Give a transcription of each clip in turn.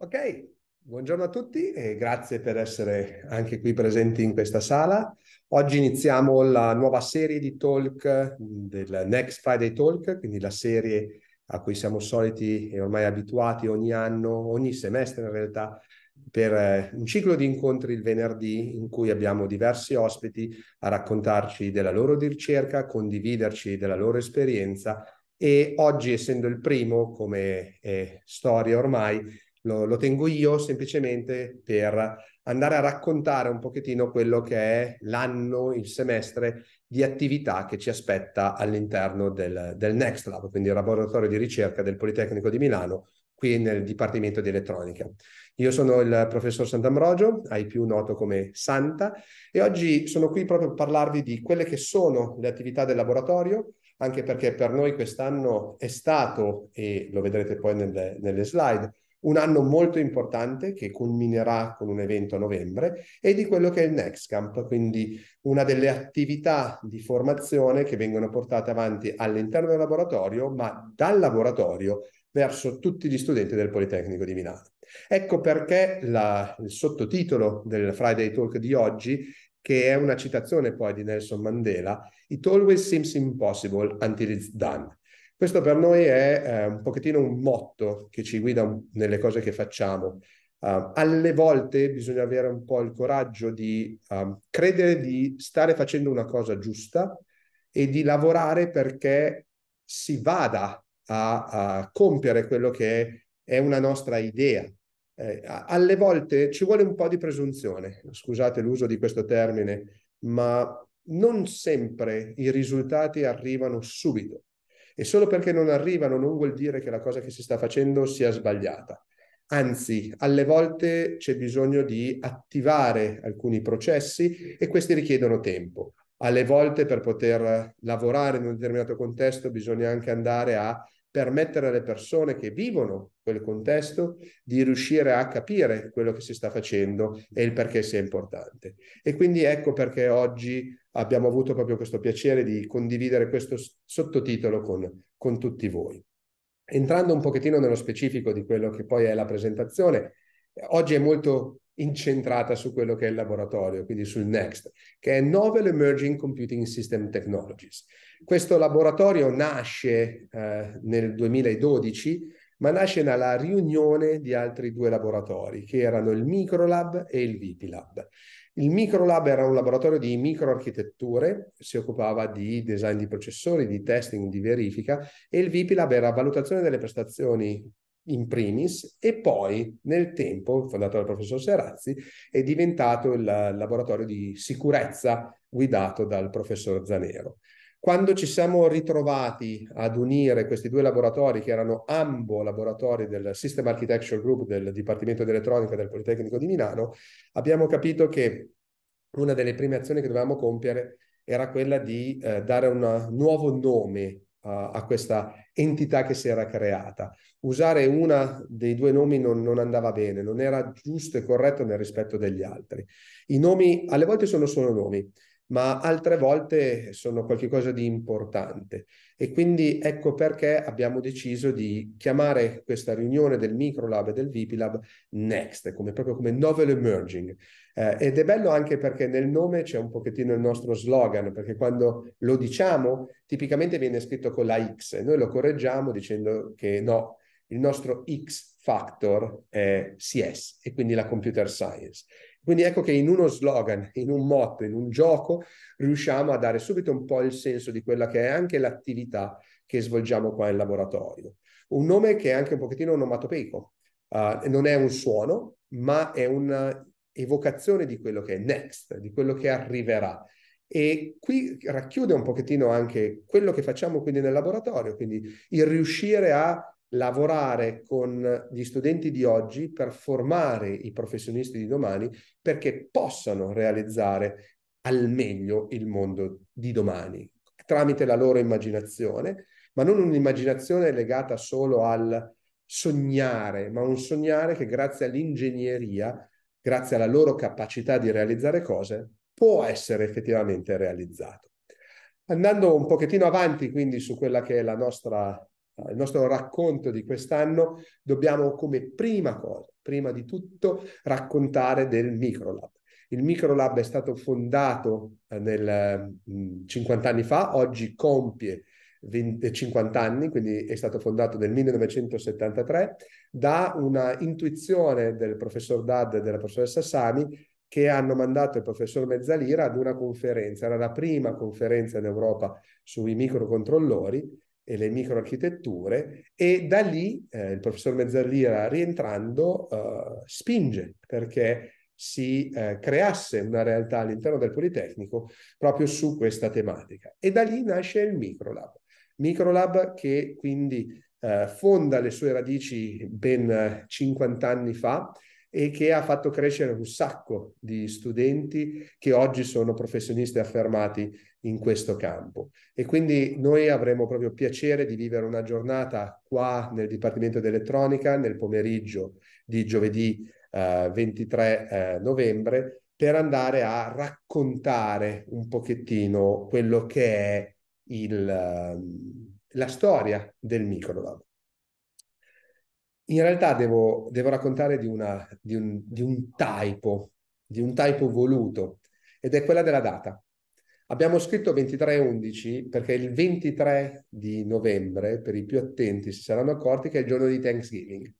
Ok, buongiorno a tutti e grazie per essere anche qui presenti in questa sala. Oggi iniziamo la nuova serie di talk mm, del Next Friday Talk, quindi la serie a cui siamo soliti e ormai abituati ogni anno, ogni semestre in realtà, per eh, un ciclo di incontri il venerdì in cui abbiamo diversi ospiti a raccontarci della loro ricerca, condividerci della loro esperienza e oggi essendo il primo come è storia ormai lo, lo, tengo io semplicemente per andare a raccontare un pochettino quello che è l'anno, il semestre di attività che ci aspetta all'interno del, del Next Lab, quindi il laboratorio di ricerca del Politecnico di Milano, qui nel Dipartimento di Elettronica. Io sono il professor Sant'Ambrogio, ai più noto come Santa, e oggi sono qui proprio per parlarvi di quelle che sono le attività del laboratorio, anche perché per noi quest'anno è stato, e lo vedrete poi nelle, nelle slide, un anno molto importante che culminerà con un evento a novembre e di quello che è il Next Camp, quindi una delle attività di formazione che vengono portate avanti all'interno del laboratorio, ma dal laboratorio verso tutti gli studenti del Politecnico di Milano. Ecco perché la, il sottotitolo del Friday Talk di oggi, che è una citazione poi di Nelson Mandela, It always seems impossible until it's done. Questo per noi è eh, un pochettino un motto che ci guida nelle cose che facciamo. Uh, alle volte bisogna avere un po' il coraggio di uh, credere di stare facendo una cosa giusta e di lavorare perché si vada a, a compiere quello che è una nostra idea. Eh, alle volte ci vuole un po' di presunzione, scusate l'uso di questo termine, ma non sempre i risultati arrivano subito. E solo perché non arrivano non vuol dire che la cosa che si sta facendo sia sbagliata. Anzi, alle volte c'è bisogno di attivare alcuni processi e questi richiedono tempo. Alle volte per poter lavorare in un determinato contesto bisogna anche andare a permettere alle persone che vivono quel contesto di riuscire a capire quello che si sta facendo e il perché sia importante. E quindi ecco perché oggi abbiamo avuto proprio questo piacere di condividere questo sottotitolo con, con tutti voi. Entrando un pochettino nello specifico di quello che poi è la presentazione, oggi è molto incentrata su quello che è il laboratorio, quindi sul NEXT, che è Novel Emerging Computing System Technologies. Questo laboratorio nasce eh, nel 2012, ma nasce dalla riunione di altri due laboratori, che erano il Microlab e il VPLab. Il Microlab era un laboratorio di microarchitetture, si occupava di design di processori, di testing, di verifica, e il VPLab era valutazione delle prestazioni in primis e poi nel tempo, fondato dal professor Serazzi, è diventato il laboratorio di sicurezza guidato dal professor Zanero. Quando ci siamo ritrovati ad unire questi due laboratori, che erano ambo laboratori del System Architecture Group del Dipartimento di Elettronica del Politecnico di Milano, abbiamo capito che una delle prime azioni che dovevamo compiere era quella di eh, dare un nuovo nome eh, a questa entità che si era creata. Usare una dei due nomi non, non, andava bene, non era giusto e corretto nel rispetto degli altri. I nomi alle volte sono solo nomi, ma altre volte sono qualcosa di importante. E quindi ecco perché abbiamo deciso di chiamare questa riunione del Microlab e del VipiLab Next, come, proprio come Novel Emerging. Eh, ed è bello anche perché nel nome c'è un pochettino il nostro slogan, perché quando lo diciamo tipicamente viene scritto con la X e noi lo correggiamo dicendo che no, il nostro X factor è CS e quindi la computer science. Quindi ecco che in uno slogan, in un motto, in un gioco, riusciamo a dare subito un po' il senso di quella che è anche l'attività che svolgiamo qua in laboratorio. Un nome che è anche un pochettino onomatopeico, uh, non è un suono, ma è un'evocazione di quello che è next, di quello che arriverà. E qui racchiude un pochettino anche quello che facciamo quindi nel laboratorio, quindi il riuscire a lavorare con gli studenti di oggi per formare i professionisti di domani perché possano realizzare al meglio il mondo di domani tramite la loro immaginazione, ma non un'immaginazione legata solo al sognare, ma un sognare che grazie all'ingegneria, grazie alla loro capacità di realizzare cose, può essere effettivamente realizzato. Andando un pochettino avanti quindi su quella che è la nostra il nostro racconto di quest'anno, dobbiamo come prima cosa, prima di tutto, raccontare del Microlab. Il Microlab è stato fondato eh, nel, 50 mm, anni fa, oggi compie 20, 50 eh, anni, quindi è stato fondato nel 1973, da una intuizione del professor Dad e della professoressa Sami che hanno mandato il professor Mezzalira ad una conferenza, era la prima conferenza in Europa sui microcontrollori e le microarchitetture e da lì eh, il professor Mezzarlira rientrando eh, spinge perché si eh, creasse una realtà all'interno del Politecnico proprio su questa tematica e da lì nasce il Microlab. Microlab che quindi eh, fonda le sue radici ben 50 eh, anni fa e che ha fatto crescere un sacco di studenti che oggi sono professionisti affermati in questo campo. E quindi noi avremo proprio piacere di vivere una giornata qua nel Dipartimento di Elettronica nel pomeriggio di giovedì eh, 23 eh, novembre per andare a raccontare un pochettino quello che è il, ehm, la storia del microlab in realtà devo, devo raccontare di, una, di, un, di, un, typo, di un typo voluto, ed è quella della data. Abbiamo scritto 23-11 perché il 23 di novembre, per i più attenti, si saranno accorti che è il giorno di Thanksgiving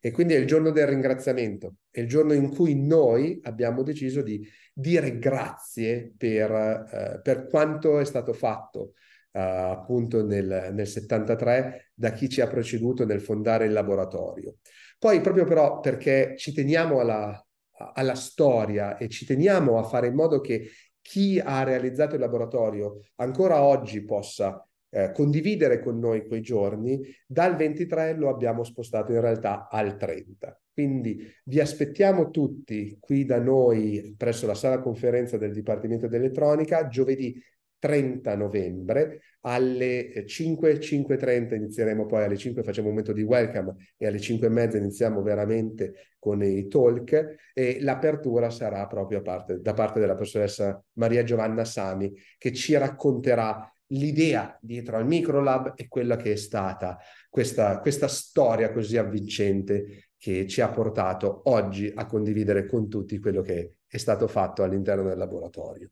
e quindi è il giorno del ringraziamento, è il giorno in cui noi abbiamo deciso di dire grazie per, eh, per quanto è stato fatto, uh, appunto nel, nel 73 da chi ci ha preceduto nel fondare il laboratorio. Poi proprio però perché ci teniamo alla, alla storia e ci teniamo a fare in modo che chi ha realizzato il laboratorio ancora oggi possa eh, condividere con noi quei giorni, dal 23 lo abbiamo spostato in realtà al 30. Quindi vi aspettiamo tutti qui da noi presso la sala conferenza del Dipartimento di Elettronica giovedì 30 novembre alle 5, eh, 5.30 inizieremo poi alle 5 facciamo un momento di welcome e alle 5.30 iniziamo veramente con i talk e l'apertura sarà proprio parte, da parte della professoressa Maria Giovanna Sami che ci racconterà l'idea dietro al Microlab e quella che è stata questa, questa storia così avvincente che ci ha portato oggi a condividere con tutti quello che è stato fatto all'interno del laboratorio.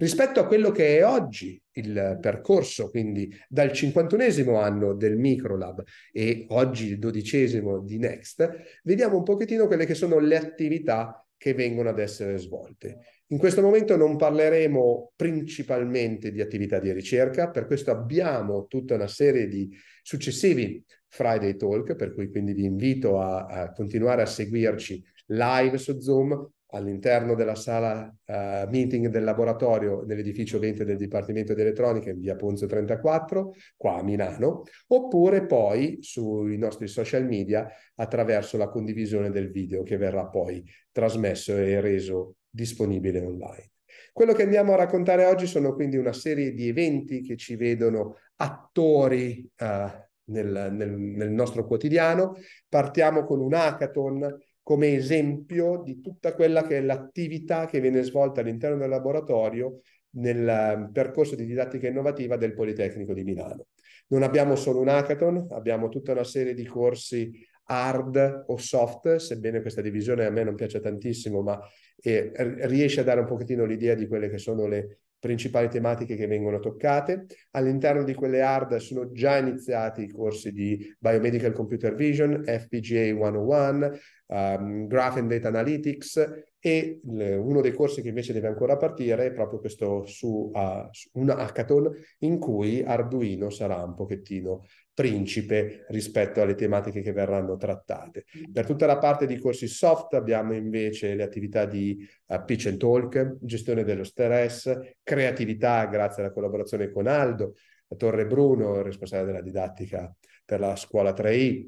Rispetto a quello che è oggi il percorso, quindi dal 51 anno del Microlab e oggi il dodicesimo di Next, vediamo un pochettino quelle che sono le attività che vengono ad essere svolte. In questo momento non parleremo principalmente di attività di ricerca, per questo abbiamo tutta una serie di successivi Friday Talk, per cui quindi vi invito a, a continuare a seguirci live su Zoom all'interno della sala uh, meeting del laboratorio dell'edificio 20 del Dipartimento di Elettronica in via Ponzio 34, qua a Milano, oppure poi sui nostri social media attraverso la condivisione del video che verrà poi trasmesso e reso disponibile online. Quello che andiamo a raccontare oggi sono quindi una serie di eventi che ci vedono attori uh, nel, nel, nel nostro quotidiano. Partiamo con un hackathon come esempio di tutta quella che è l'attività che viene svolta all'interno del laboratorio nel ehm, percorso di didattica innovativa del Politecnico di Milano. Non abbiamo solo un hackathon, abbiamo tutta una serie di corsi hard o soft, sebbene questa divisione a me non piace tantissimo, ma eh, riesce a dare un pochettino l'idea di quelle che sono le principali tematiche che vengono toccate. All'interno di quelle hard sono già iniziati i corsi di Biomedical Computer Vision, FPGA 101, um, Graph and Data Analytics e uno dei corsi che invece deve ancora partire è proprio questo su, uh, su un hackathon in cui Arduino sarà un pochettino principe rispetto alle tematiche che verranno trattate. Mm. Per tutta la parte di corsi soft abbiamo invece le attività di uh, pitch and talk, gestione dello stress, creatività grazie alla collaborazione con Aldo, Torre Bruno, responsabile della didattica per la scuola 3I.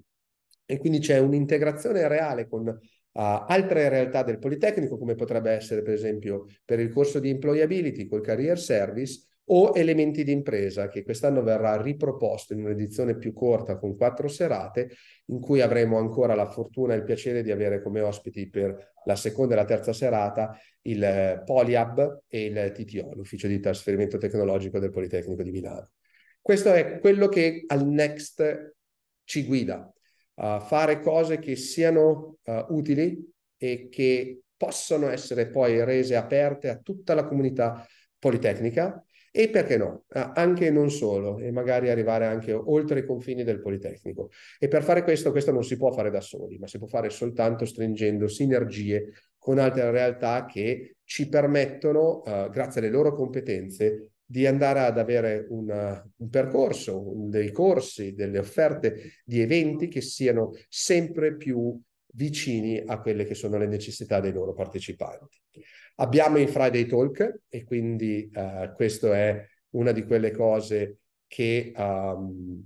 E quindi c'è un'integrazione reale con Uh, altre realtà del Politecnico, come potrebbe essere per esempio per il corso di employability col career service, o Elementi d'impresa, che quest'anno verrà riproposto in un'edizione più corta con quattro serate, in cui avremo ancora la fortuna e il piacere di avere come ospiti per la seconda e la terza serata il eh, Poliab e il TTO, l'ufficio di trasferimento tecnologico del Politecnico di Milano. Questo è quello che al Next ci guida, a fare cose che siano uh, utili e che possono essere poi rese aperte a tutta la comunità politecnica e perché no, ah, anche non solo, e magari arrivare anche oltre i confini del Politecnico. E per fare questo, questo non si può fare da soli, ma si può fare soltanto stringendo sinergie con altre realtà che ci permettono, uh, grazie alle loro competenze, di andare ad avere una, un percorso, dei corsi, delle offerte di eventi che siano sempre più vicini a quelle che sono le necessità dei loro partecipanti. Abbiamo i Friday Talk e quindi uh, eh, questa è una di quelle cose che um,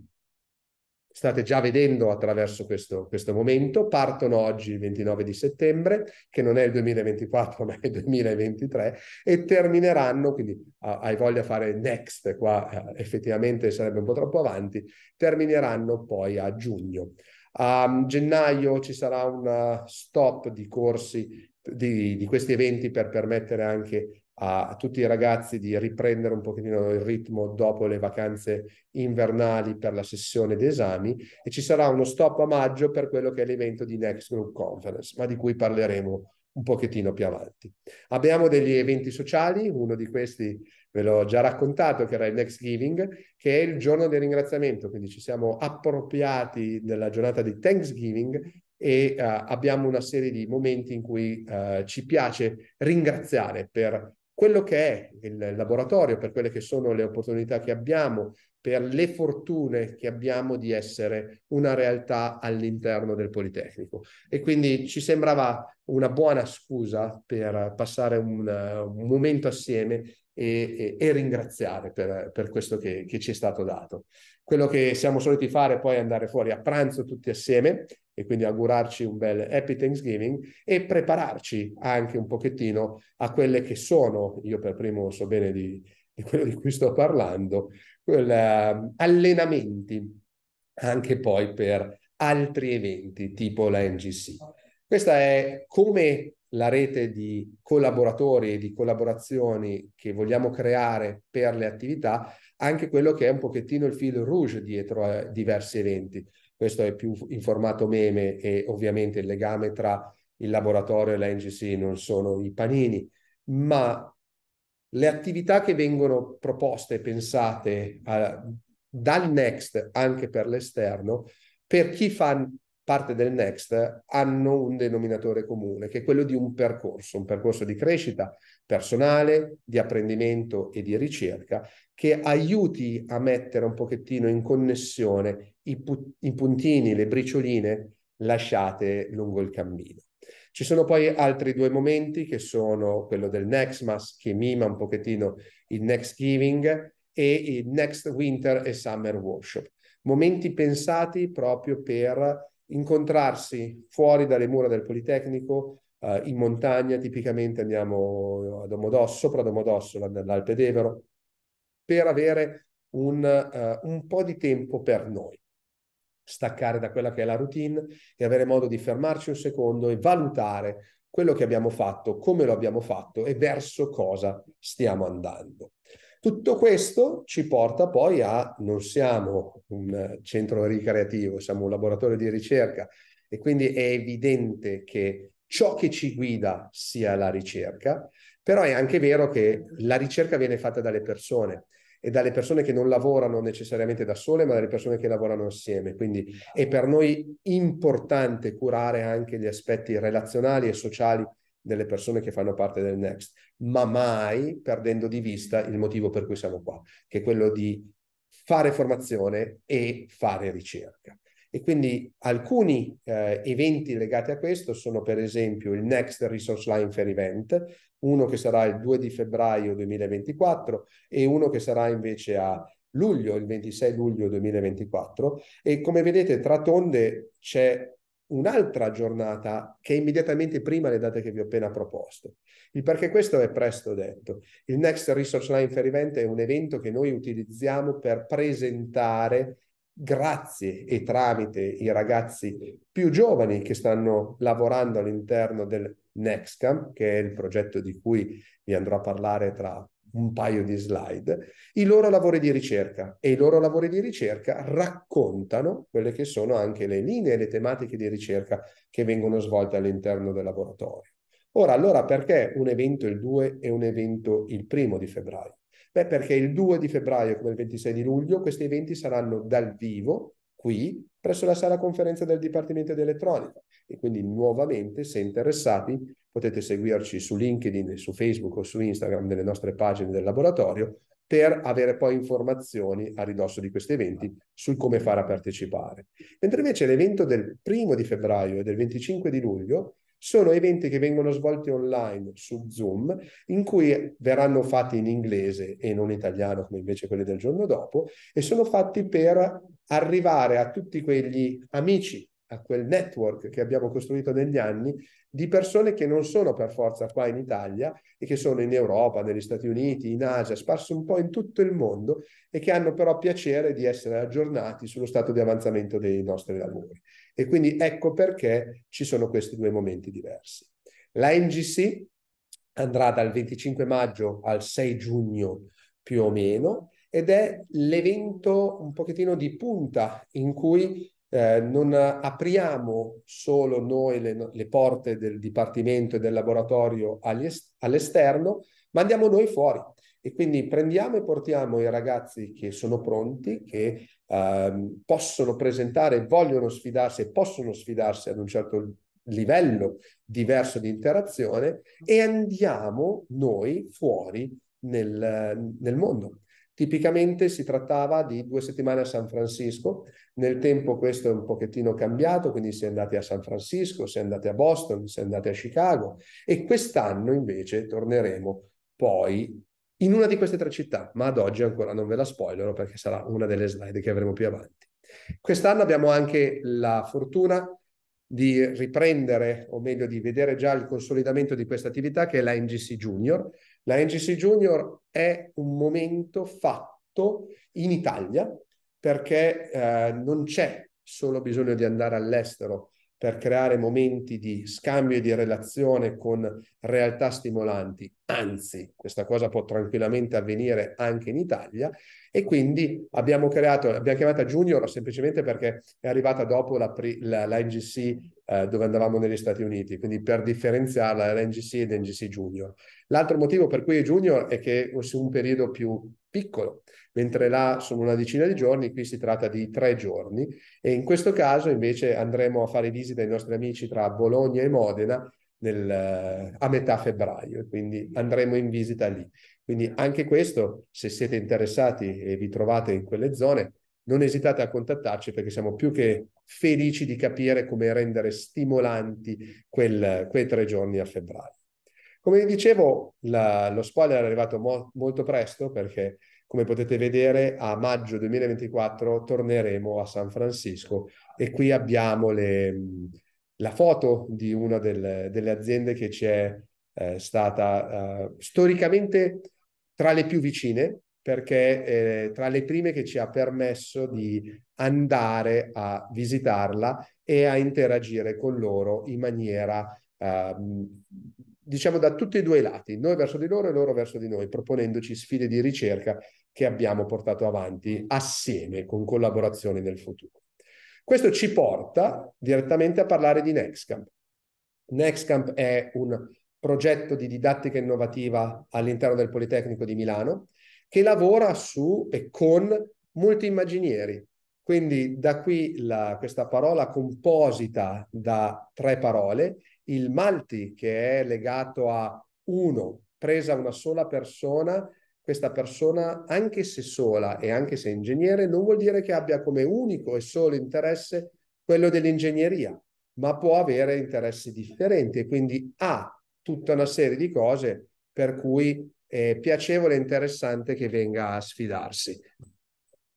state già vedendo attraverso questo, questo, momento. Partono oggi il 29 di settembre, che non è il 2024 ma è il 2023, e termineranno, quindi uh, hai voglia di fare next, qua uh, effettivamente sarebbe un po' troppo avanti, termineranno poi a giugno. A gennaio ci sarà un uh, stop di corsi di, di, questi eventi per permettere anche a, a tutti i ragazzi di riprendere un pochettino il ritmo dopo le vacanze invernali per la sessione di esami e ci sarà uno stop a maggio per quello che è l'evento di Next Group Conference, ma di cui parleremo un pochettino più avanti. Abbiamo degli eventi sociali, uno di questi ve l'ho già raccontato, che era il Next Giving, che è il giorno del ringraziamento, quindi ci siamo appropriati della giornata di Thanksgiving e uh, abbiamo una serie di momenti in cui uh, ci piace ringraziare per quello che è il laboratorio, per quelle che sono le opportunità che abbiamo, per le fortune che abbiamo di essere una realtà all'interno del Politecnico. E quindi ci sembrava una buona scusa per passare un, un momento assieme e, e, e ringraziare per, per questo che, che, ci è stato dato. Quello che siamo soliti fare poi è andare fuori a pranzo tutti assieme e quindi augurarci un bel Happy Thanksgiving e prepararci anche un pochettino a quelle che sono, io per primo so bene di, di quello di cui sto parlando, Ehm, allenamenti anche poi per altri eventi tipo la NGC. Questa è come la rete di collaboratori e di collaborazioni che vogliamo creare per le attività, anche quello che è un pochettino il fil rouge dietro a eh, diversi eventi. Questo è più in formato meme e ovviamente il legame tra il laboratorio e la NGC non sono i panini, ma le attività che vengono proposte e pensate a, eh, dal Next anche per l'esterno, per chi fa parte del Next hanno un denominatore comune, che è quello di un percorso, un percorso di crescita personale, di apprendimento e di ricerca, che aiuti a mettere un pochettino in connessione i, pu- i puntini, le bricioline lasciate lungo il cammino. Ci sono poi altri due momenti che sono quello del Nextmas che mima un pochettino il Next e il Next Winter e Summer Workshop. Momenti pensati proprio per incontrarsi fuori dalle mura del Politecnico, eh, in montagna, tipicamente andiamo a Domodosso, sopra Domodosso, nell'Alpe d'Evero, per avere un, uh, un po' di tempo per noi staccare da quella che è la routine e avere modo di fermarci un secondo e valutare quello che abbiamo fatto, come lo abbiamo fatto e verso cosa stiamo andando. Tutto questo ci porta poi a, non siamo un centro ricreativo, siamo un laboratorio di ricerca e quindi è evidente che ciò che ci guida sia la ricerca, però è anche vero che la ricerca viene fatta dalle persone e dalle persone che non lavorano necessariamente da sole, ma dalle persone che lavorano assieme. Quindi esatto. è per noi importante curare anche gli aspetti relazionali e sociali delle persone che fanno parte del Next, ma mai perdendo di vista il motivo per cui siamo qua, che è quello di fare formazione e fare ricerca. E quindi alcuni eh, eventi legati a questo sono per esempio il Next Resource Line Fair Event, uno che sarà il 2 di febbraio 2024 e uno che sarà invece a luglio, il 26 luglio 2024. E come vedete, tra tonde c'è un'altra giornata che è immediatamente prima le date che vi ho appena proposto. Il perché questo è presto detto. Il Next Research Line Fair Event è un evento che noi utilizziamo per presentare grazie e tramite i ragazzi più giovani che stanno lavorando all'interno del Nextcam, che è il progetto di cui vi andrò a parlare tra un paio di slide, i loro lavori di ricerca e i loro lavori di ricerca raccontano quelle che sono anche le linee e le tematiche di ricerca che vengono svolte all'interno del laboratorio. Ora, allora perché un evento il 2 e un evento il primo di febbraio? Beh, perché il 2 di febbraio come il 26 di luglio questi eventi saranno dal vivo qui presso la sala conferenza del Dipartimento di Elettronica e quindi nuovamente se interessati potete seguirci su LinkedIn, su Facebook o su Instagram nelle nostre pagine del laboratorio per avere poi informazioni a ridosso di questi eventi sul come fare a partecipare. Mentre invece l'evento del primo di febbraio e del 25 di luglio sono eventi che vengono svolti online su Zoom, in cui verranno fatti in inglese e non italiano come invece quelli del giorno dopo, e sono fatti per arrivare a tutti quegli amici a quel network che abbiamo costruito negli anni di persone che non sono per forza qua in Italia e che sono in Europa, negli Stati Uniti, in Asia, sparsi un po' in tutto il mondo e che hanno però piacere di essere aggiornati sullo stato di avanzamento dei nostri lavori. E quindi ecco perché ci sono questi due momenti diversi. La NGC andrà dal 25 maggio al 6 giugno più o meno ed è l'evento un pochettino di punta in cui eh, non apriamo solo noi le, le, porte del dipartimento e del laboratorio all'esterno, ma andiamo noi fuori. E quindi prendiamo e portiamo i ragazzi che sono pronti, che Ehm, possono presentare, vogliono sfidarsi e possono sfidarsi ad un certo livello diverso di interazione e andiamo noi fuori nel, nel mondo. Tipicamente si trattava di due settimane a San Francisco, nel tempo questo è un pochettino cambiato, quindi si è andati a San Francisco, si è andati a Boston, si è andati a Chicago e quest'anno invece torneremo poi in una di queste tre città, ma ad oggi ancora non ve la spoilerò perché sarà una delle slide che avremo più avanti. Quest'anno abbiamo anche la fortuna di riprendere, o meglio di vedere già il consolidamento di questa attività che è la NGC Junior. La NGC Junior è un momento fatto in Italia perché eh, non c'è solo bisogno di andare all'estero per creare momenti di scambio e di relazione con realtà stimolanti. Anzi, questa cosa può tranquillamente avvenire anche in Italia e quindi abbiamo creato, abbiamo chiamata Junior semplicemente perché è arrivata dopo la, la, la NGC eh, dove andavamo negli Stati Uniti, quindi per differenziarla era NGC ed NGC Junior. L'altro motivo per cui è Junior è che è un periodo più piccolo, mentre là sono una decina di giorni, qui si tratta di tre giorni e in questo caso invece andremo a fare visita ai nostri amici tra Bologna e Modena nel, eh, a metà febbraio quindi andremo in visita lì. Quindi anche questo, se siete interessati e vi trovate in quelle zone, non esitate a contattarci perché siamo più che felici di capire come rendere stimolanti quel, quei tre giorni a febbraio. Come vi dicevo, la, lo spoiler è arrivato mo- molto presto perché, come potete vedere, a maggio 2024 torneremo a San Francisco e qui abbiamo le, la foto di una del, delle aziende che ci è eh, stata eh, storicamente tra le più vicine, perché è eh, tra le prime che ci ha permesso di andare a visitarla e a interagire con loro in maniera, eh, diciamo, da tutti e due i lati, noi verso di loro e loro verso di noi, proponendoci sfide di ricerca che abbiamo portato avanti assieme con collaborazioni nel futuro. Questo ci porta direttamente a parlare di Nextcamp. Nextcamp è un progetto di didattica innovativa all'interno del Politecnico di Milano che lavora su e con molti immaginieri. Quindi da qui la, questa parola composita da tre parole, il malti che è legato a uno, presa una sola persona, questa persona anche se sola e anche se ingegnere non vuol dire che abbia come unico e solo interesse quello dell'ingegneria, ma può avere interessi differenti e quindi ha tutta una serie di cose per cui eh, piacevole e interessante che venga a sfidarsi.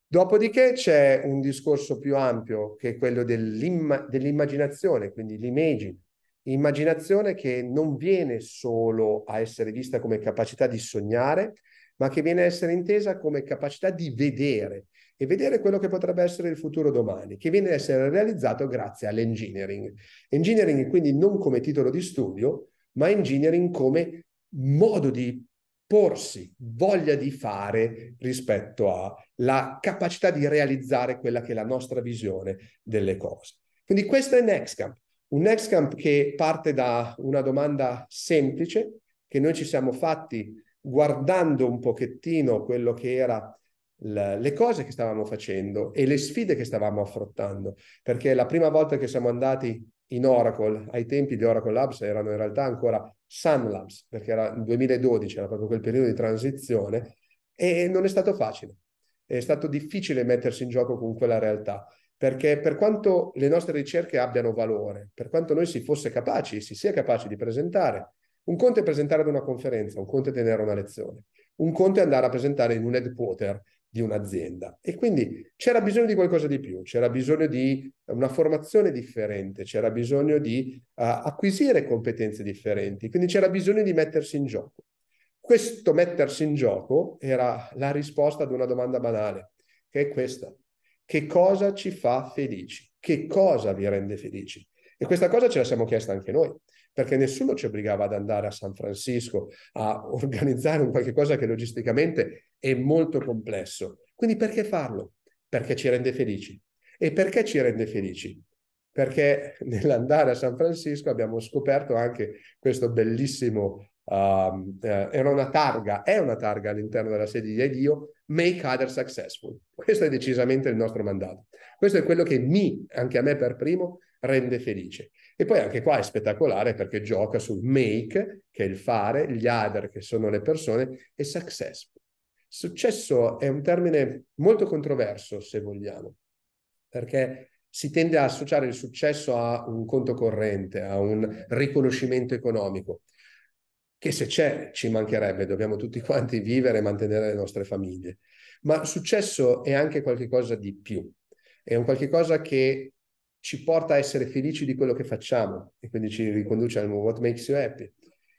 Dopodiché c'è un discorso più ampio che è quello dell'imma- dell'immaginazione, quindi l'imagine. Immaginazione che non viene solo a essere vista come capacità di sognare, ma che viene a essere intesa come capacità di vedere e vedere quello che potrebbe essere il futuro domani, che viene a essere realizzato grazie all'engineering. Engineering quindi non come titolo di studio, ma engineering come modo di porsi, voglia di fare rispetto alla capacità di realizzare quella che è la nostra visione delle cose. Quindi questo è Nextcamp, un Nextcamp che parte da una domanda semplice che noi ci siamo fatti guardando un pochettino quello che era le cose che stavamo facendo e le sfide che stavamo affrontando, perché la prima volta che siamo andati in Oracle, ai tempi di Oracle Labs erano in realtà ancora Sun Labs, perché era il 2012, era proprio quel periodo di transizione, e non è stato facile. È stato difficile mettersi in gioco con quella realtà, perché per quanto le nostre ricerche abbiano valore, per quanto noi si fosse capaci, si sia capaci di presentare, un conto è presentare ad una conferenza, un conto è tenere una lezione, un conto è andare a presentare in un headquarter di un'azienda. E quindi c'era bisogno di qualcosa di più, c'era bisogno di una formazione differente, c'era bisogno di uh, acquisire competenze differenti, quindi c'era bisogno di mettersi in gioco. Questo mettersi in gioco era la risposta ad una domanda banale, che è questa. Che cosa ci fa felici? Che cosa vi rende felici? E questa cosa ce la siamo chiesta anche noi perché nessuno ci obbligava ad andare a San Francisco a organizzare un qualche cosa che logisticamente è molto complesso. Quindi perché farlo? Perché ci rende felici. E perché ci rende felici? Perché nell'andare a San Francisco abbiamo scoperto anche questo bellissimo, um, eh, era una targa, è una targa all'interno della sede di Dio, Make Other Successful. Questo è decisamente il nostro mandato. Questo è quello che mi, anche a me per primo, rende felice. E poi anche qua è spettacolare perché gioca sul make, che è il fare, gli other, che sono le persone, e success. Successo è un termine molto controverso, se vogliamo, perché si tende a associare il successo a un conto corrente, a un riconoscimento economico, che se c'è ci mancherebbe, dobbiamo tutti quanti vivere e mantenere le nostre famiglie. Ma successo è anche qualcosa di più, è un qualcosa che ci porta a essere felici di quello che facciamo e quindi ci riconduce al what makes you happy.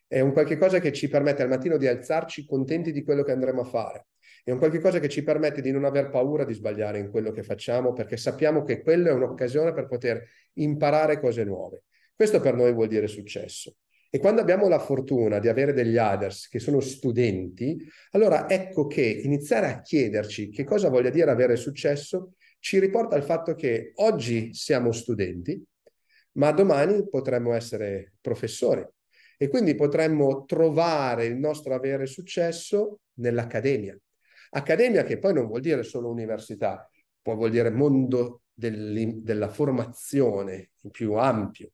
È un qualche cosa che ci permette al mattino di alzarci contenti di quello che andremo a fare. È un qualche cosa che ci permette di non aver paura di sbagliare in quello che facciamo perché sappiamo che quella è un'occasione per poter imparare cose nuove. Questo per noi vuol dire successo. E quando abbiamo la fortuna di avere degli others che sono studenti, allora ecco che iniziare a chiederci che cosa voglia dire avere successo ci riporta al fatto che oggi siamo studenti, ma domani potremmo essere professori e quindi potremmo trovare il nostro avere successo nell'accademia. Accademia che poi non vuol dire solo università, può vuol dire mondo della formazione più ampio,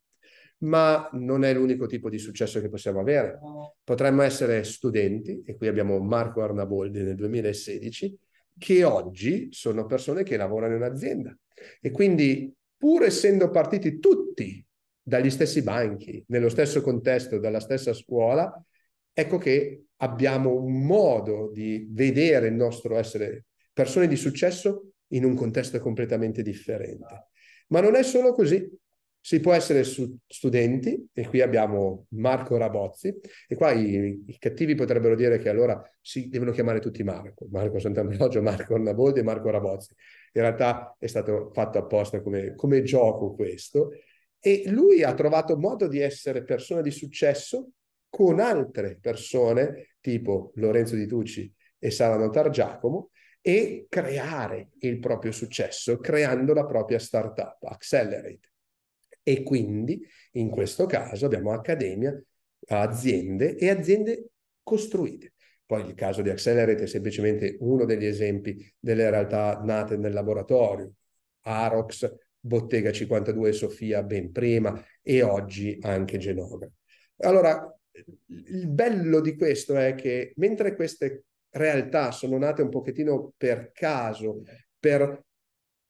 ma non è l'unico tipo di successo che possiamo avere. Potremmo essere studenti, e qui abbiamo Marco Arnaboldi nel 2016, che oggi sono persone che lavorano in azienda e quindi pur essendo partiti tutti dagli stessi banchi, nello stesso contesto, dalla stessa scuola, ecco che abbiamo un modo di vedere il nostro essere persone di successo in un contesto completamente differente. Ma non è solo così, si può essere su- studenti, e qui abbiamo Marco Rabozzi, e qua i, i, cattivi potrebbero dire che allora si devono chiamare tutti Marco, Marco Sant'Ambrogio, Marco Arnaboldi e Marco Rabozzi. In realtà è stato fatto apposta come, come gioco questo, e lui ha trovato modo di essere persona di successo con altre persone, tipo Lorenzo Di Tucci e Sara Notar Giacomo, e creare il proprio successo creando la propria startup, Accelerate. E quindi in questo caso abbiamo accademia, aziende e aziende costruite. Poi il caso di Accelerate è semplicemente uno degli esempi delle realtà nate nel laboratorio. Arox, Bottega 52 Sofia ben prima e oggi anche Genova. Allora, il bello di questo è che mentre queste realtà sono nate un pochettino per caso, per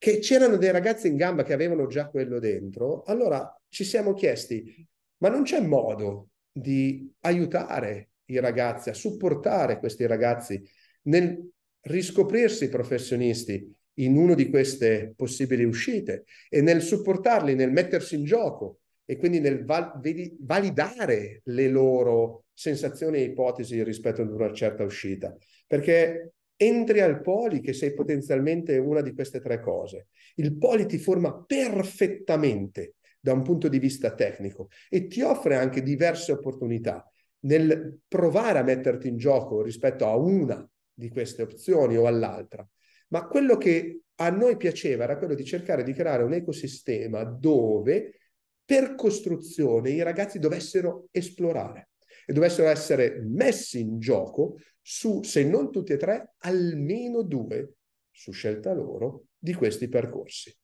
che c'erano dei ragazzi in gamba che avevano già quello dentro, allora ci siamo chiesti, ma non c'è modo di aiutare i ragazzi, a supportare questi ragazzi nel riscoprirsi professionisti in una di queste possibili uscite e nel supportarli, nel mettersi in gioco e quindi nel val- validare le loro sensazioni e ipotesi rispetto ad una certa uscita. Perché entri al poli che sei potenzialmente una di queste tre cose. Il poli ti forma perfettamente da un punto di vista tecnico e ti offre anche diverse opportunità nel provare a metterti in gioco rispetto a una di queste opzioni o all'altra. Ma quello che a noi piaceva era quello di cercare di creare un ecosistema dove per costruzione i ragazzi dovessero esplorare e dovessero essere messi in gioco su, se non tutti e tre, almeno due, su scelta loro, di questi percorsi.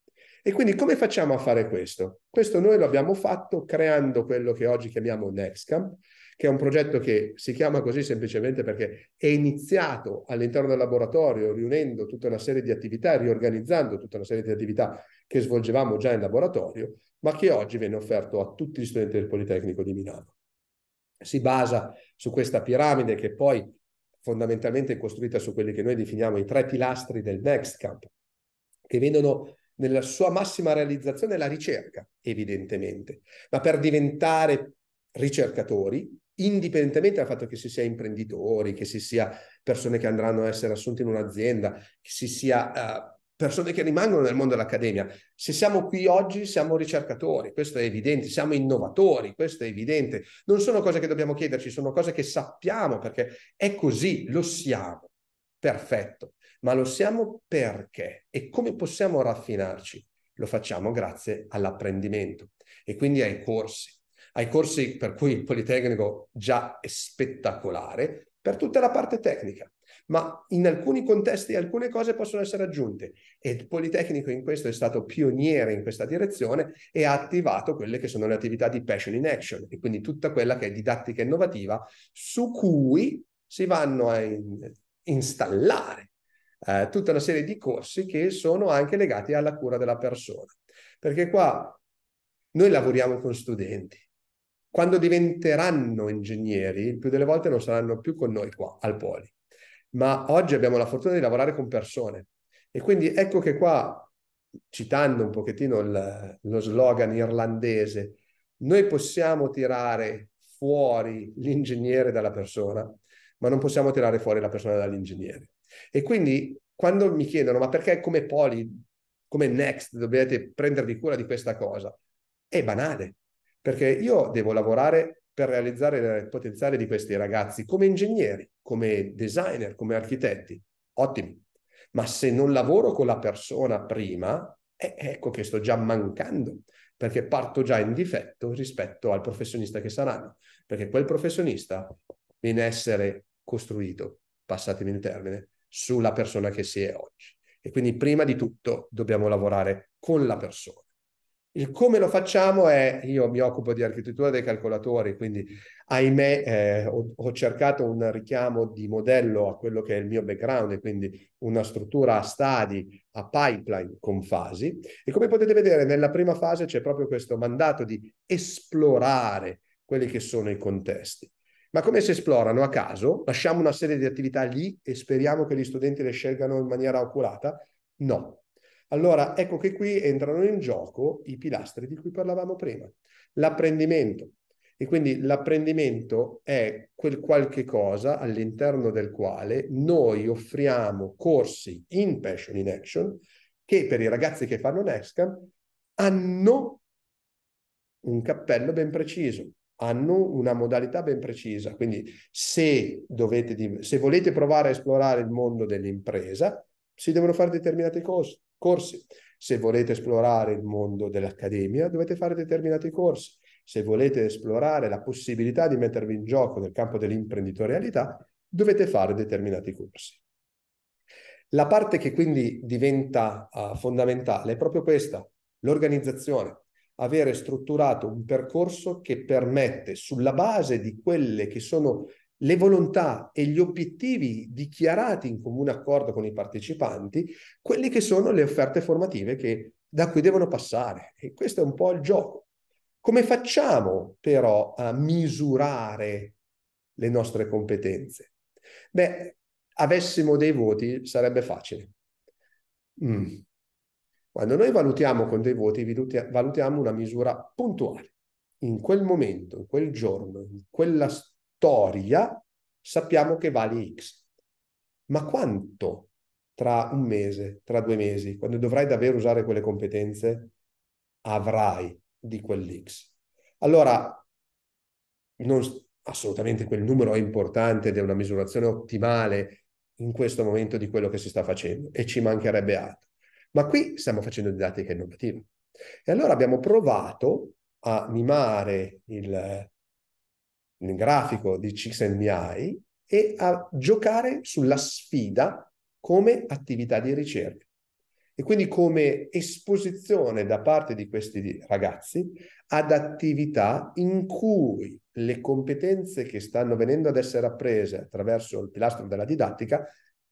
E quindi come facciamo a fare questo? Questo noi lo abbiamo fatto creando quello che oggi chiamiamo Nextcamp, che è un progetto che si chiama così semplicemente perché è iniziato all'interno del laboratorio riunendo tutta una serie di attività, riorganizzando tutta una serie di attività che svolgevamo già in laboratorio, ma che oggi viene offerto a tutti gli studenti del Politecnico di Milano si basa su questa piramide che poi fondamentalmente è costruita su quelli che noi definiamo i tre pilastri del Next Camp, che vedono nella sua massima realizzazione la ricerca, evidentemente, ma per diventare ricercatori, indipendentemente dal fatto che si sia imprenditori, che si sia persone che andranno a essere assunte in un'azienda, che si sia uh, persone che rimangono nel mondo dell'accademia. Se siamo qui oggi siamo ricercatori, questo è evidente, siamo innovatori, questo è evidente. Non sono cose che dobbiamo chiederci, sono cose che sappiamo perché è così, lo siamo. Perfetto, ma lo siamo perché e come possiamo raffinarci? Lo facciamo grazie all'apprendimento e quindi ai corsi. Ai corsi per cui il Politecnico già è spettacolare per tutta la parte tecnica, ma in alcuni contesti alcune cose possono essere aggiunte e il Politecnico in questo è stato pioniere in questa direzione e ha attivato quelle che sono le attività di Passion in Action e quindi tutta quella che è didattica innovativa su cui si vanno a in- installare eh, tutta una serie di corsi che sono anche legati alla cura della persona. Perché qua noi lavoriamo con studenti. Quando diventeranno ingegneri, il più delle volte non saranno più con noi qua al Poli ma oggi abbiamo la fortuna di lavorare con persone. E quindi ecco che qua, citando un pochettino il, lo slogan irlandese, noi possiamo tirare fuori l'ingegnere dalla persona, ma non possiamo tirare fuori la persona dall'ingegnere. E quindi quando mi chiedono, ma perché come Poli, come Next, dovete prendervi cura di questa cosa? È banale, perché io devo lavorare per realizzare il potenziale di questi ragazzi come ingegneri, come designer, come architetti. Ottimi. Ma se non lavoro con la persona prima, eh, ecco che sto già mancando, perché parto già in difetto rispetto al professionista che saranno, perché quel professionista viene a essere costruito, passatemi il termine, sulla persona che si è oggi. E quindi prima di tutto dobbiamo lavorare con la persona. Il come lo facciamo è, io mi occupo di architettura dei calcolatori, quindi ahimè eh, ho, ho, cercato un richiamo di modello a quello che è il mio background, quindi una struttura a stadi, a pipeline con fasi. E come potete vedere nella prima fase c'è proprio questo mandato di esplorare quelli che sono i contesti. Ma come si esplorano a caso? Lasciamo una serie di attività lì e speriamo che gli studenti le scelgano in maniera oculata? No, allora, ecco che qui entrano in gioco i pilastri di cui parlavamo prima. L'apprendimento. E quindi l'apprendimento è quel qualche cosa all'interno del quale noi offriamo corsi in Passion in Action che per i ragazzi che fanno NextCamp hanno un cappello ben preciso, hanno una modalità ben precisa. Quindi se, dovete, se volete provare a esplorare il mondo dell'impresa, si devono fare determinati corsi corsi. Se volete esplorare il mondo dell'accademia, dovete fare determinati corsi. Se volete esplorare la possibilità di mettervi in gioco nel campo dell'imprenditorialità, dovete fare determinati corsi. La parte che quindi diventa uh, fondamentale è proprio questa, l'organizzazione, avere strutturato un percorso che permette, sulla base di quelle che sono le volontà e gli obiettivi dichiarati in comune accordo con i partecipanti, quelle che sono le offerte formative che, da cui devono passare. E questo è un po' il gioco. Come facciamo però a misurare le nostre competenze? Beh, avessimo dei voti sarebbe facile. Mm. Quando noi valutiamo con dei voti, valutiamo una misura puntuale. In quel momento, in quel giorno, in quella storia sappiamo che vale X. Ma quanto tra un mese, tra due mesi, quando dovrai davvero usare quelle competenze, avrai di quell'X? Allora, non, assolutamente quel numero è importante ed è una misurazione ottimale in questo momento di quello che si sta facendo e ci mancherebbe altro. Ma qui stiamo facendo didattica innovativa. E allora abbiamo provato a mimare il, nel grafico di CXMI e a giocare sulla sfida come attività di ricerca. E quindi come esposizione da parte di questi ragazzi ad attività in cui le competenze che stanno venendo ad essere apprese attraverso il pilastro della didattica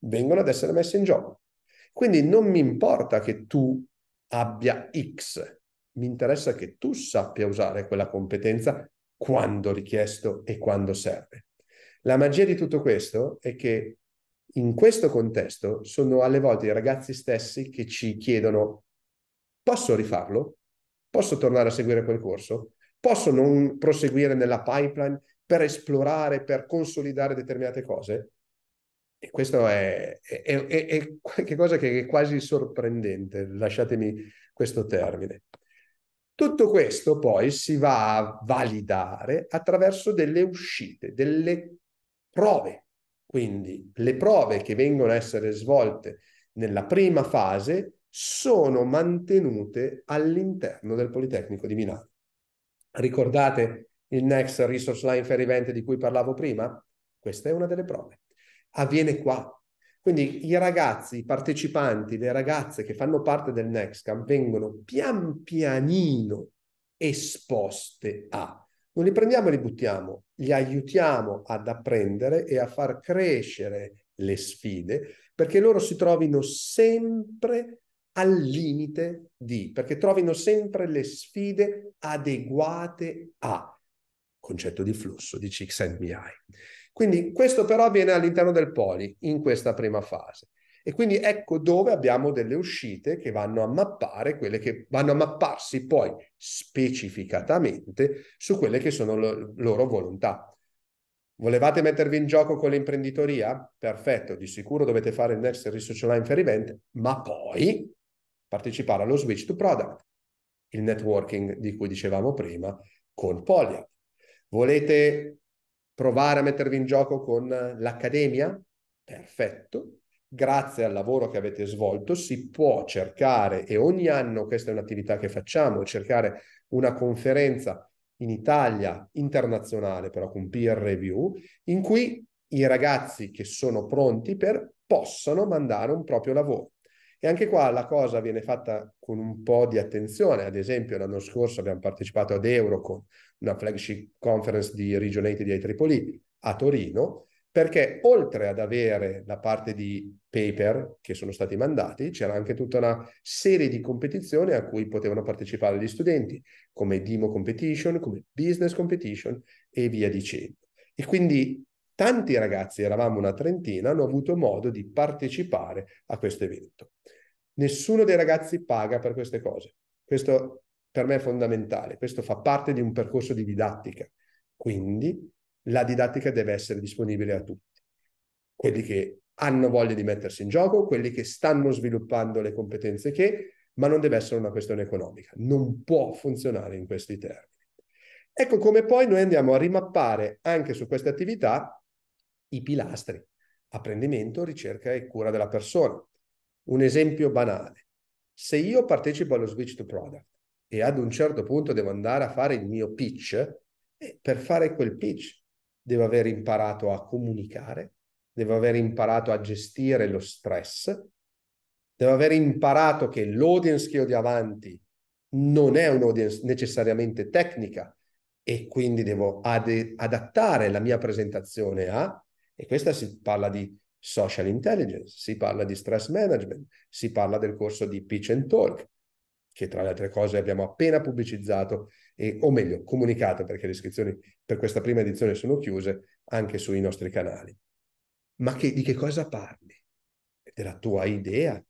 vengono ad essere messe in gioco. Quindi non mi importa che tu abbia X, mi interessa che tu sappia usare quella competenza quando richiesto e quando serve. La magia di tutto questo è che in questo contesto sono alle volte i ragazzi stessi che ci chiedono posso rifarlo? Posso tornare a seguire quel corso? Posso non proseguire nella pipeline per esplorare, per consolidare determinate cose? E questo è, è, è, è qualcosa che è quasi sorprendente, lasciatemi questo termine. Tutto questo poi si va a validare attraverso delle uscite, delle prove. Quindi le prove che vengono a essere svolte nella prima fase sono mantenute all'interno del Politecnico di Milano. Ricordate il Next Resource Line Fair Event di cui parlavo prima? Questa è una delle prove. Avviene qua, quindi i ragazzi, i partecipanti, le ragazze che fanno parte del Nextcam vengono pian pianino esposte a. Non li prendiamo e li buttiamo, li aiutiamo ad apprendere e a far crescere le sfide perché loro si trovino sempre al limite di, perché trovino sempre le sfide adeguate a concetto di flusso di CXMI. Quindi questo però avviene all'interno del poli, in questa prima fase. E quindi ecco dove abbiamo delle uscite che vanno a mappare quelle che vanno a mapparsi poi specificatamente su quelle che sono le loro volontà. Volevate mettervi in gioco con l'imprenditoria? Perfetto, di sicuro dovete fare il Next Research Line Fair Event, ma poi partecipare allo Switch to Product, il networking di cui dicevamo prima con Polyap. Volete provare a mettervi in gioco con l'accademia? Perfetto. Grazie al lavoro che avete svolto si può cercare, e ogni anno questa è un'attività che facciamo, cercare una conferenza in Italia, internazionale però con peer review, in cui i ragazzi che sono pronti per possano mandare un proprio lavoro. E anche qua la cosa viene fatta con un po' di attenzione. Ad esempio, l'anno scorso abbiamo partecipato ad Eurocon, una flagship conference di Regionated di IEEE a Torino, perché oltre ad avere la parte di paper che sono stati mandati, c'era anche tutta una serie di competizioni a cui potevano partecipare gli studenti, come Demo Competition, come Business Competition e via dicendo. E quindi tanti ragazzi, eravamo una trentina, hanno avuto modo di partecipare a questo evento. Nessuno dei ragazzi paga per queste cose. Questo per me è fondamentale. Questo fa parte di un percorso di didattica. Quindi la didattica deve essere disponibile a tutti. Quelli che hanno voglia di mettersi in gioco, quelli che stanno sviluppando le competenze che, ma non deve essere una questione economica. Non può funzionare in questi termini. Ecco come poi noi andiamo a rimappare anche su queste attività i pilastri. Apprendimento, ricerca e cura della persona. Un esempio banale. Se io partecipo allo switch to product, e ad un certo punto devo andare a fare il mio pitch, e per fare quel pitch devo aver imparato a comunicare, devo aver imparato a gestire lo stress, devo aver imparato che l'audience che ho di avanti non è un'audience necessariamente tecnica e quindi devo ad- adattare la mia presentazione a, e questa si parla di social intelligence, si parla di stress management, si parla del corso di pitch and talk, che tra le altre cose abbiamo appena pubblicizzato, e, o meglio comunicato perché le iscrizioni per questa prima edizione sono chiuse anche sui nostri canali. Ma che, di che cosa parli? Della tua idea?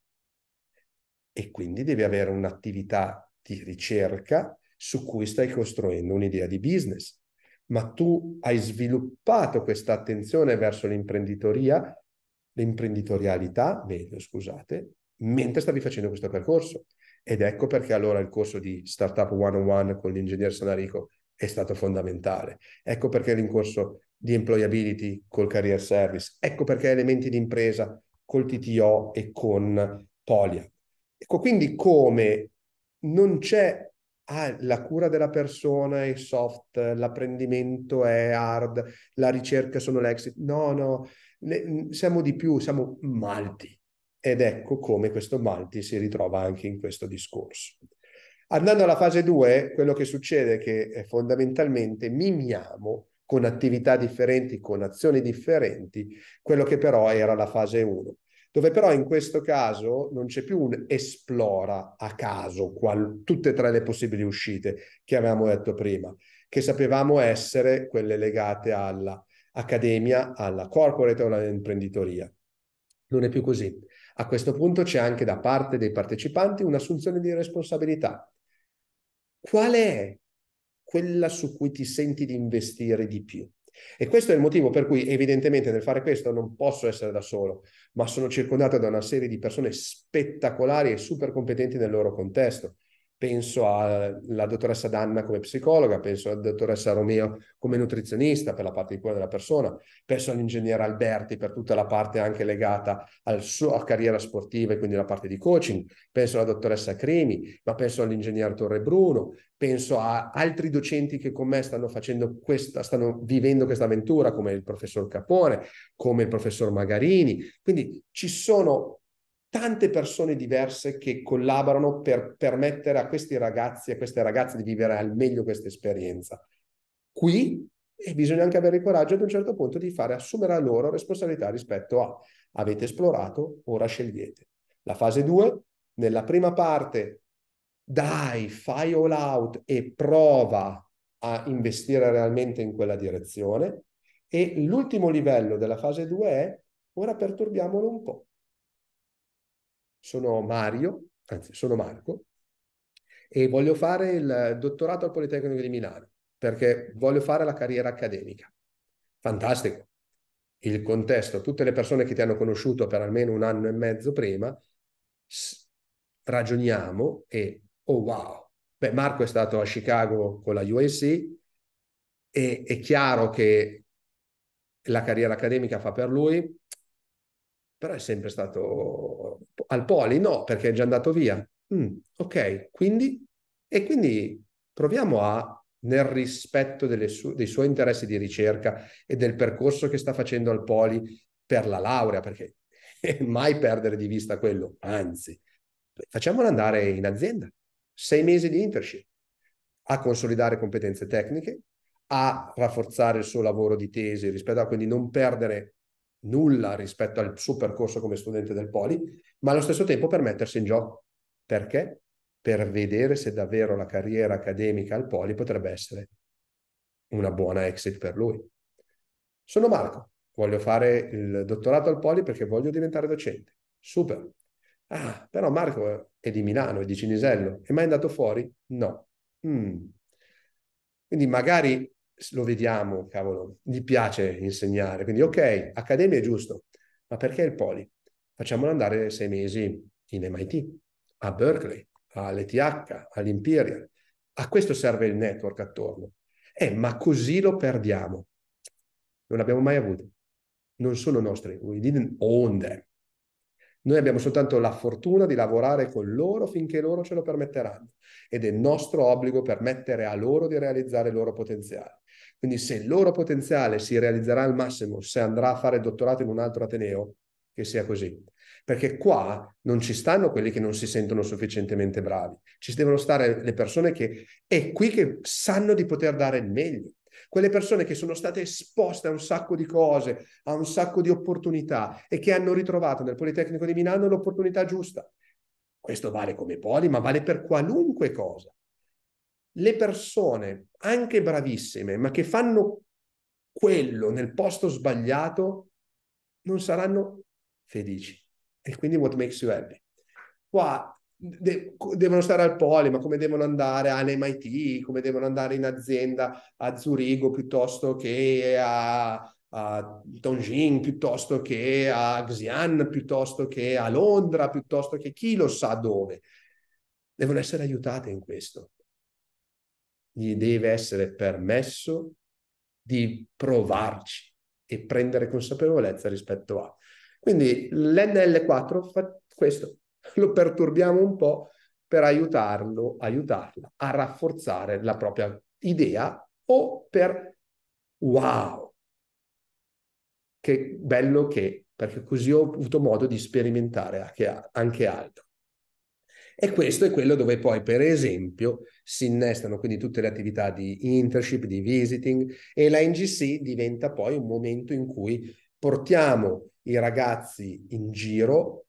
E quindi devi avere un'attività di ricerca su cui stai costruendo un'idea di business. Ma tu hai sviluppato questa attenzione verso l'imprenditoria, l'imprenditorialità, meglio scusate, mentre stavi facendo questo percorso. Ed ecco perché allora il corso di Startup 101 con l'ingegner Sanarico è stato fondamentale. Ecco perché l'incorso di employability col career service, ecco perché elementi di impresa col TTO e con Polia. Ecco quindi come non c'è ah, la cura della persona è soft, l'apprendimento è hard, la ricerca sono l'exit. No, no, ne, siamo di più, siamo malti. Ed ecco come questo Malti si ritrova anche in questo discorso. Andando alla fase 2, quello che succede è che eh, fondamentalmente mimiamo con attività differenti, con azioni differenti, quello che però era la fase 1, dove però in questo caso non c'è più un esplora a caso qual- tutte e tre le possibili uscite che avevamo detto prima, che sapevamo essere quelle legate all'accademia, alla corporate o all'imprenditoria. Non è più così a questo punto c'è anche da parte dei partecipanti un'assunzione di responsabilità. Qual è quella su cui ti senti di investire di più? E questo è il motivo per cui evidentemente nel fare questo non posso essere da solo, ma sono circondato da una serie di persone spettacolari e super competenti nel loro contesto penso alla dottoressa Danna come psicologa, penso alla dottoressa Romeo come nutrizionista per la parte di cura della persona, penso all'ingegnere Alberti per tutta la parte anche legata alla sua carriera sportiva e quindi la parte di coaching, penso alla dottoressa Cremi, ma penso all'ingegnere Torre Bruno, penso a altri docenti che con me stanno facendo questa, stanno vivendo questa avventura come il professor Capone, come il professor Magarini, quindi ci sono tante persone diverse che collaborano per permettere a questi ragazzi e a queste ragazze di vivere al meglio questa esperienza. Qui e eh, bisogna anche avere il coraggio ad un certo punto di fare assumere a loro responsabilità rispetto a avete esplorato, ora scegliete. La fase 2, nella prima parte, dai, fai all out e prova a investire realmente in quella direzione. E l'ultimo livello della fase 2 è ora perturbiamolo un po' sono Mario, anzi sono Marco, e voglio fare il dottorato al Politecnico di Milano perché voglio fare la carriera accademica. Fantastico. Il contesto, tutte le persone che ti hanno conosciuto per almeno un anno e mezzo prima, ragioniamo e oh wow, beh Marco è stato a Chicago con la USC, e è chiaro che la carriera accademica fa per lui, però è sempre stato al poli, no, perché è già andato via. Mm, ok, quindi, e quindi proviamo a, nel rispetto su- dei suoi interessi di ricerca e del percorso che sta facendo al poli per la laurea, perché mai perdere di vista quello, anzi, facciamolo andare in azienda, sei mesi di internship, a consolidare competenze tecniche, a rafforzare il suo lavoro di tesi rispetto a quindi non perdere nulla rispetto al suo percorso come studente del Poli, ma allo stesso tempo per mettersi in gioco. Perché? Per vedere se davvero la carriera accademica al Poli potrebbe essere una buona exit per lui. Sono Marco, voglio fare il dottorato al Poli perché voglio diventare docente. Super. Ah, però Marco è di Milano, è di Cinisello, è mai andato fuori? No. Mm. Quindi magari lo vediamo, cavolo, gli piace insegnare. Quindi, ok, accademia è giusto, ma perché il poli? Facciamolo andare sei mesi in MIT, a Berkeley, all'ETH, all'Imperial. A questo serve il network attorno. Eh, ma così lo perdiamo. Non l'abbiamo mai avuto. Non sono nostri. We didn't own them. Noi abbiamo soltanto la fortuna di lavorare con loro finché loro ce lo permetteranno ed è nostro obbligo permettere a loro di realizzare il loro potenziale. Quindi se il loro potenziale si realizzerà al massimo, se andrà a fare il dottorato in un altro Ateneo, che sia così. Perché qua non ci stanno quelli che non si sentono sufficientemente bravi, ci devono stare le persone che è qui che sanno di poter dare il meglio. Quelle persone che sono state esposte a un sacco di cose, a un sacco di opportunità e che hanno ritrovato nel Politecnico di Milano l'opportunità giusta. Questo vale come poli, ma vale per qualunque cosa le persone, anche bravissime, ma che fanno quello nel posto sbagliato, non saranno felici. E quindi what makes you happy? Qua de- devono stare al pole, ma come devono andare all'MIT, come devono andare in azienda a Zurigo piuttosto che a, a Tonjin, piuttosto che a Xi'an, piuttosto che a Londra, piuttosto che chi lo sa dove. Devono essere aiutate in questo gli deve essere permesso di provarci e prendere consapevolezza rispetto a. Quindi l'NL4 fa questo, lo perturbiamo un po' per aiutarlo, aiutarla a rafforzare la propria idea o per wow, che bello che, perché così ho avuto modo di sperimentare anche, anche altro. E questo è quello dove poi, per esempio, si innestano quindi tutte le attività di internship, di visiting e la NGC diventa poi un momento in cui portiamo i ragazzi in giro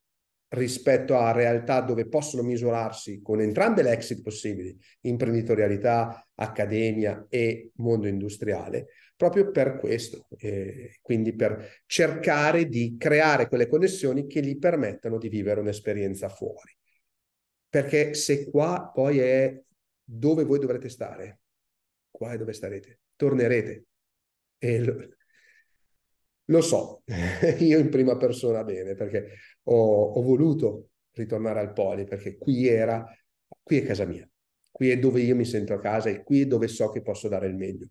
rispetto a realtà dove possono misurarsi con entrambe le exit possibili, imprenditorialità, accademia e mondo industriale, proprio per questo, eh, quindi per cercare di creare quelle connessioni che gli permettano di vivere un'esperienza fuori. Perché se qua poi è dove voi dovrete stare, qua è dove starete, tornerete. E lo, lo so, io in prima persona bene, perché ho, ho voluto ritornare al Poli, perché qui era, qui è casa mia, qui è dove io mi sento a casa e qui è dove so che posso dare il meglio.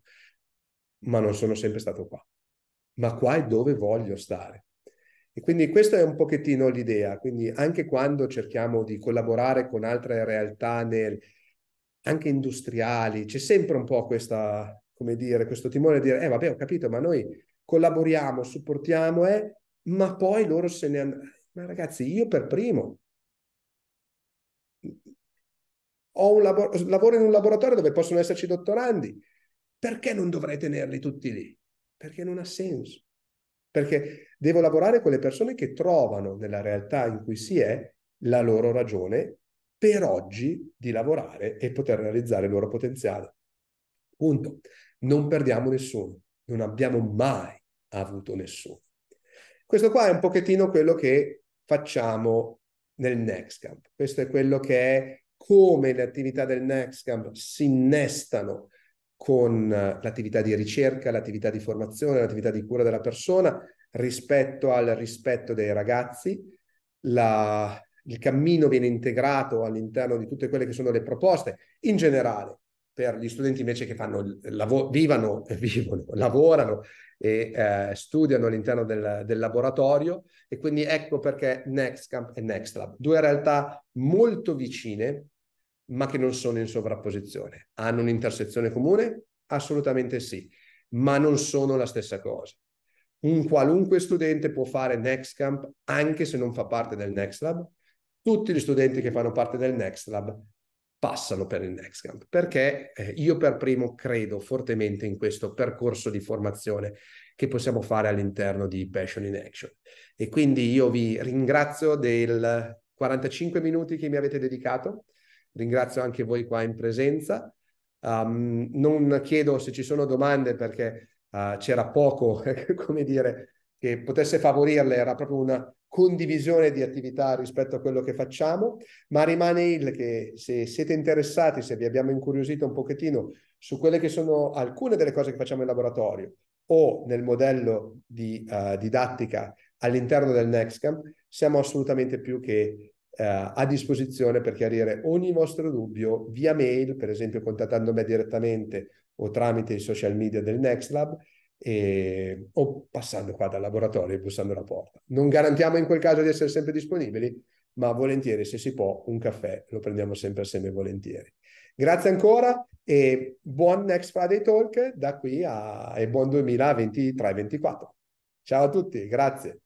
Ma non sono sempre stato qua. Ma qua è dove voglio stare. E quindi questa è un pochettino l'idea, quindi anche quando cerchiamo di collaborare con altre realtà nel, anche industriali, c'è sempre un po' questa, come dire, questo timore di dire, eh vabbè ho capito, ma noi collaboriamo, supportiamo, eh, ma poi loro se ne andranno. Ma ragazzi, io per primo ho un labo- lavoro in un laboratorio dove possono esserci dottorandi, perché non dovrei tenerli tutti lì? Perché non ha senso perché devo lavorare con le persone che trovano nella realtà in cui si è la loro ragione per oggi di lavorare e poter realizzare il loro potenziale. Punto. Non perdiamo nessuno, non abbiamo mai avuto nessuno. Questo qua è un pochettino quello che facciamo nel Next Camp. Questo è quello che è come le attività del Next Camp si innestano con eh, l'attività di ricerca, l'attività di formazione, l'attività di cura della persona rispetto al rispetto dei ragazzi. La, il cammino viene integrato all'interno di tutte quelle che sono le proposte in generale per gli studenti invece che fanno, lav- vivano, vivono, lavorano e eh, studiano all'interno del, del, laboratorio e quindi ecco perché NextCamp e NextLab, due realtà molto vicine ma che non sono in sovrapposizione. Hanno un'intersezione comune? Assolutamente sì, ma non sono la stessa cosa. Un qualunque studente può fare NextCamp anche se non fa parte del NextLab. Tutti gli studenti che fanno parte del NextLab passano per il NextCamp perché eh, io per primo credo fortemente in questo percorso di formazione che possiamo fare all'interno di Passion in Action. E quindi io vi ringrazio dei 45 minuti che mi avete dedicato Ringrazio anche voi qua in presenza. Um, non chiedo se ci sono domande perché uh, c'era poco, come dire, che potesse favorirle, era proprio una condivisione di attività rispetto a quello che facciamo, ma rimane il che se siete interessati, se vi abbiamo incuriosito un pochettino su quelle che sono alcune delle cose che facciamo in laboratorio o nel modello di uh, didattica all'interno del NextCamp, siamo assolutamente più che eh, a disposizione per chiarire ogni vostro dubbio via mail, per esempio contattando me direttamente o tramite i social media del NextLab e, o passando qua dal laboratorio e bussando la porta. Non garantiamo in quel caso di essere sempre disponibili, ma volentieri, se si può, un caffè lo prendiamo sempre assieme volentieri. Grazie ancora e buon Next Friday Talk da qui a, e buon 2023 2024 Ciao a tutti, grazie.